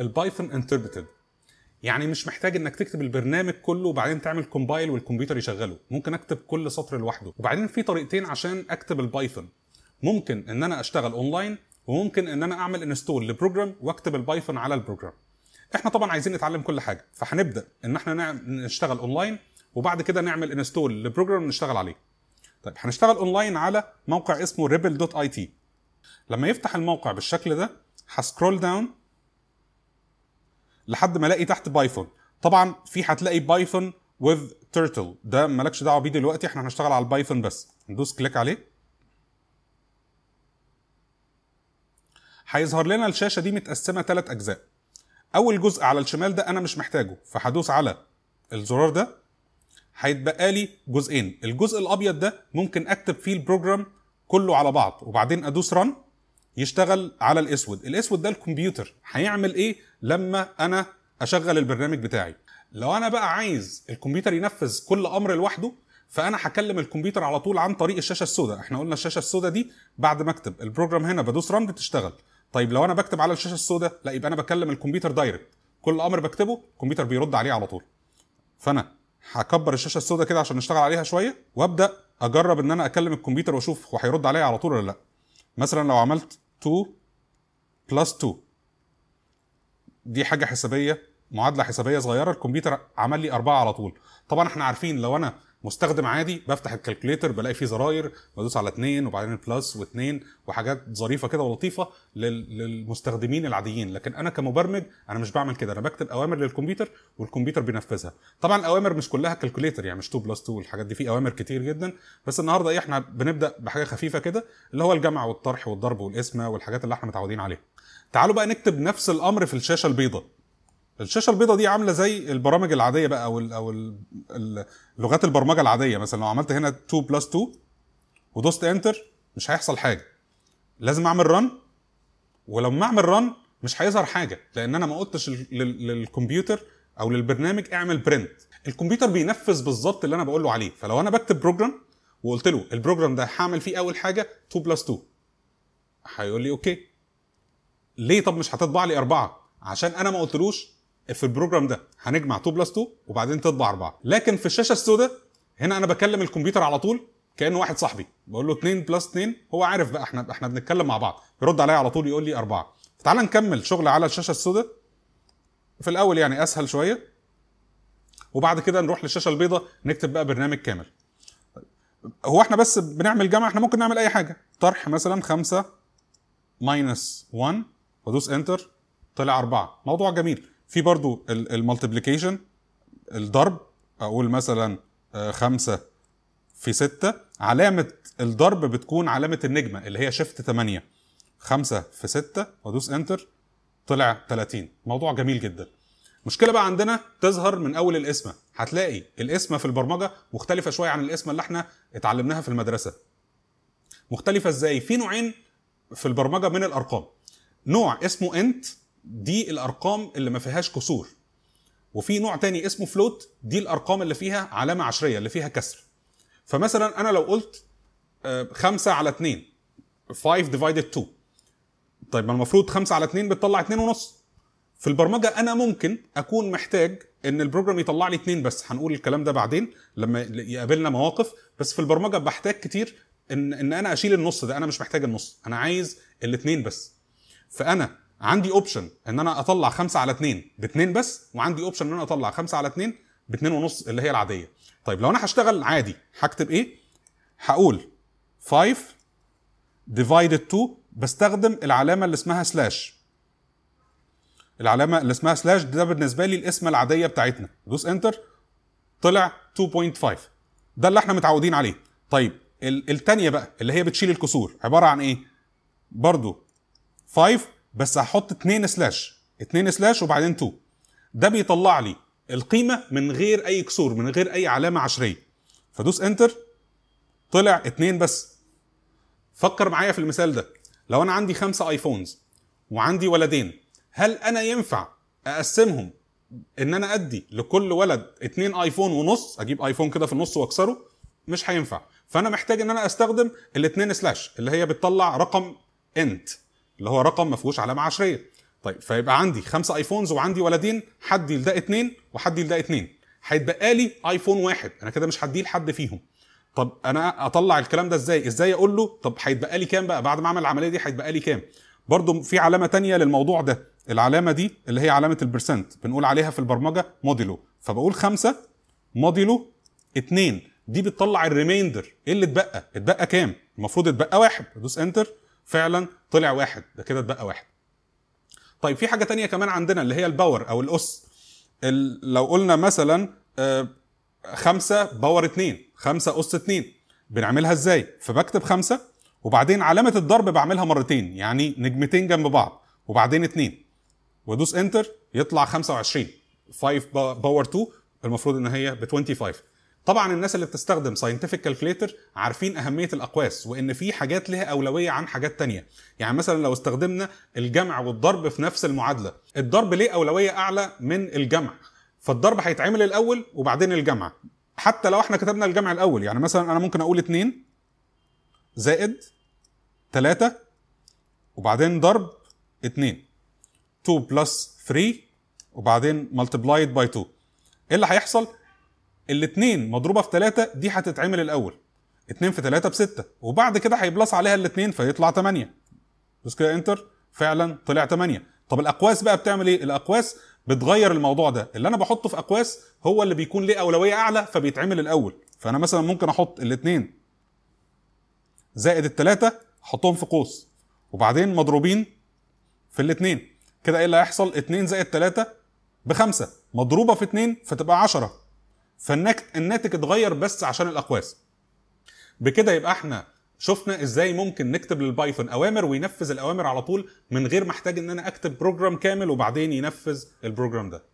البايثون انتربريتد يعني مش محتاج انك تكتب البرنامج كله وبعدين تعمل كومبايل والكمبيوتر يشغله ممكن اكتب كل سطر لوحده وبعدين في طريقتين عشان اكتب البايثون ممكن ان انا اشتغل اونلاين وممكن ان انا اعمل انستول لبروجرام واكتب البايثون على البروجرام احنا طبعا عايزين نتعلم كل حاجه فهنبدا ان احنا نشتغل اونلاين وبعد كده نعمل انستول لبروجرام نشتغل عليه طيب هنشتغل اونلاين على موقع اسمه rebel.it لما يفتح الموقع بالشكل ده هسكرول داون لحد ما الاقي تحت بايثون طبعا في هتلاقي بايثون ويز تيرتل ده مالكش دعوه بيه دلوقتي احنا هنشتغل على البايثون بس ندوس كليك عليه هيظهر لنا الشاشه دي متقسمه ثلاث اجزاء اول جزء على الشمال ده انا مش محتاجه فهدوس على الزرار ده هيتبقى لي جزئين الجزء الابيض ده ممكن اكتب فيه البروجرام كله على بعض وبعدين ادوس رن يشتغل على الاسود الاسود ده الكمبيوتر هيعمل ايه لما انا اشغل البرنامج بتاعي لو انا بقى عايز الكمبيوتر ينفذ كل امر لوحده فانا هكلم الكمبيوتر على طول عن طريق الشاشه السوداء احنا قلنا الشاشه السوداء دي بعد ما اكتب البروجرام هنا بدوس رن تشتغل طيب لو انا بكتب على الشاشه السوداء لا يبقى انا بكلم الكمبيوتر دايركت كل امر بكتبه الكمبيوتر بيرد عليه على طول فانا هكبر الشاشه السوداء كده عشان نشتغل عليها شويه وابدا اجرب ان انا اكلم الكمبيوتر واشوف هو هيرد عليا على طول ولا لا مثلا لو عملت 2 بلس 2 دي حاجه حسابيه معادله حسابيه صغيره الكمبيوتر عمل لي اربعه على طول طبعا احنا عارفين لو انا مستخدم عادي بفتح الكالكوليتر بلاقي فيه زراير بدوس على اثنين وبعدين بلس واثنين وحاجات ظريفه كده ولطيفه للمستخدمين العاديين لكن انا كمبرمج انا مش بعمل كده انا بكتب اوامر للكمبيوتر والكمبيوتر بينفذها طبعا الاوامر مش كلها كالكوليتر يعني مش 2 بلس 2 والحاجات دي في اوامر كتير جدا بس النهارده ايه احنا بنبدا بحاجه خفيفه كده اللي هو الجمع والطرح والضرب والقسمه والحاجات اللي احنا متعودين عليها تعالوا بقى نكتب نفس الامر في الشاشه البيضاء الشاشه البيضاء دي عامله زي البرامج العاديه بقى او ال او ال لغات البرمجه العاديه مثلا لو عملت هنا 2 بلس 2 ودوست انتر مش هيحصل حاجه لازم اعمل رن ولما اعمل رن مش هيظهر حاجه لان انا ما قلتش للكمبيوتر او للبرنامج اعمل برنت الكمبيوتر بينفذ بالظبط اللي انا بقول له عليه فلو انا بكتب بروجرام وقلت له البروجرام ده هعمل فيه اول حاجه 2 بلس 2 هيقول لي اوكي ليه طب مش هتطبع لي اربعه عشان انا ما قلتلوش في البروجرام ده هنجمع 2 بلس 2 وبعدين تطبع 4 لكن في الشاشه السوداء هنا انا بكلم الكمبيوتر على طول كانه واحد صاحبي بقول له 2 بلس 2 هو عارف بقى احنا احنا بنتكلم مع بعض يرد عليا على طول يقول لي 4 تعال نكمل شغل على الشاشه السوداء في الاول يعني اسهل شويه وبعد كده نروح للشاشه البيضاء نكتب بقى برنامج كامل هو احنا بس بنعمل جمع احنا ممكن نعمل اي حاجه طرح مثلا 5 ماينس 1 وادوس انتر طلع 4 موضوع جميل في برضو المالتيبليكيشن الضرب اقول مثلا آه، خمسة في ستة علامة الضرب بتكون علامة النجمة اللي هي شيفت 8 خمسة في ستة وادوس انتر طلع 30 موضوع جميل جدا مشكلة بقى عندنا تظهر من اول القسمة هتلاقي القسمة في البرمجة مختلفة شوية عن القسمة اللي احنا اتعلمناها في المدرسة مختلفة ازاي في نوعين في البرمجة من الارقام نوع اسمه انت دي الارقام اللي ما فيهاش كسور وفي نوع تاني اسمه فلوت دي الارقام اللي فيها علامه عشريه اللي فيها كسر فمثلا انا لو قلت 5 آه، على 2 5 ديفايد 2 طيب ما المفروض 5 على 2 بتطلع 2 ونص في البرمجه انا ممكن اكون محتاج ان البروجرام يطلع لي 2 بس هنقول الكلام ده بعدين لما يقابلنا مواقف بس في البرمجه بحتاج كتير ان ان انا اشيل النص ده انا مش محتاج النص انا عايز الاثنين بس فانا عندي اوبشن ان انا اطلع خمسة على ب 2 بس وعندي اوبشن ان انا اطلع خمسة على 2 ب ونص اللي هي العاديه طيب لو انا هشتغل عادي هكتب ايه هقول 5 ديفايد 2 بستخدم العلامه اللي اسمها سلاش العلامه اللي اسمها سلاش ده بالنسبه لي القسمه العاديه بتاعتنا دوس انتر طلع 2.5 ده اللي احنا متعودين عليه طيب الثانيه بقى اللي هي بتشيل الكسور عباره عن ايه برضو 5 بس هحط 2 سلاش 2 سلاش وبعدين 2 ده بيطلع لي القيمه من غير اي كسور من غير اي علامه عشريه فدوس انتر طلع 2 بس فكر معايا في المثال ده لو انا عندي 5 ايفونز وعندي ولدين هل انا ينفع اقسمهم ان انا ادي لكل ولد 2 ايفون ونص اجيب ايفون كده في النص واكسره مش هينفع فانا محتاج ان انا استخدم الاثنين سلاش اللي هي بتطلع رقم انت اللي هو رقم ما فيهوش علامه عشريه طيب فيبقى عندي خمسه ايفونز وعندي ولدين حد لده اثنين وحد لده اثنين هيتبقى لي ايفون واحد انا كده مش هديه لحد فيهم طب انا اطلع الكلام ده ازاي ازاي اقول له طب هيتبقى لي كام بقى بعد ما اعمل العمليه دي هيتبقى لي كام برضو في علامه تانية للموضوع ده العلامه دي اللي هي علامه البرسنت بنقول عليها في البرمجه موديلو فبقول خمسة موديلو اتنين دي بتطلع الريميندر ايه اللي اتبقى اتبقى كام المفروض اتبقى واحد ادوس انتر فعلا طلع واحد ده كده اتبقى واحد طيب في حاجه تانية كمان عندنا اللي هي الباور او الاس لو قلنا مثلا آه، خمسة باور اتنين خمسة أس اتنين بنعملها ازاي فبكتب خمسة وبعدين علامة الضرب بعملها مرتين يعني نجمتين جنب بعض وبعدين اتنين وادوس انتر يطلع 25 5 باور 2 المفروض ان هي ب 25 طبعا الناس اللي بتستخدم ساينتفك كالكليتر عارفين اهميه الاقواس وان في حاجات لها اولويه عن حاجات تانية يعني مثلا لو استخدمنا الجمع والضرب في نفس المعادله الضرب ليه اولويه اعلى من الجمع فالضرب هيتعمل الاول وبعدين الجمع حتى لو احنا كتبنا الجمع الاول يعني مثلا انا ممكن اقول 2 زائد 3 وبعدين ضرب 2 2 بلس 3 وبعدين ملتبلايد باي 2 ايه اللي هيحصل الاثنين مضروبه في 3 دي هتتعمل الاول 2 في 3 ثلاثه 6 وبعد كده هيبلص عليها الاثنين فيطلع 8 دوس كده انتر فعلا طلع 8 طب الاقواس بقى بتعمل ايه الاقواس بتغير الموضوع ده اللي انا بحطه في اقواس هو اللي بيكون ليه اولويه اعلى فبيتعمل الاول فانا مثلا ممكن احط الاثنين زائد الثلاثه احطهم في قوس وبعدين مضروبين في الاثنين كده ايه اللي هيحصل 2 زائد 3 5 مضروبة في 2 فتبقى 10 فالناتج اتغير بس عشان الاقواس بكده يبقى احنا شفنا ازاي ممكن نكتب للبايثون اوامر وينفذ الاوامر على طول من غير ما احتاج ان انا اكتب بروجرام كامل وبعدين ينفذ البروجرام ده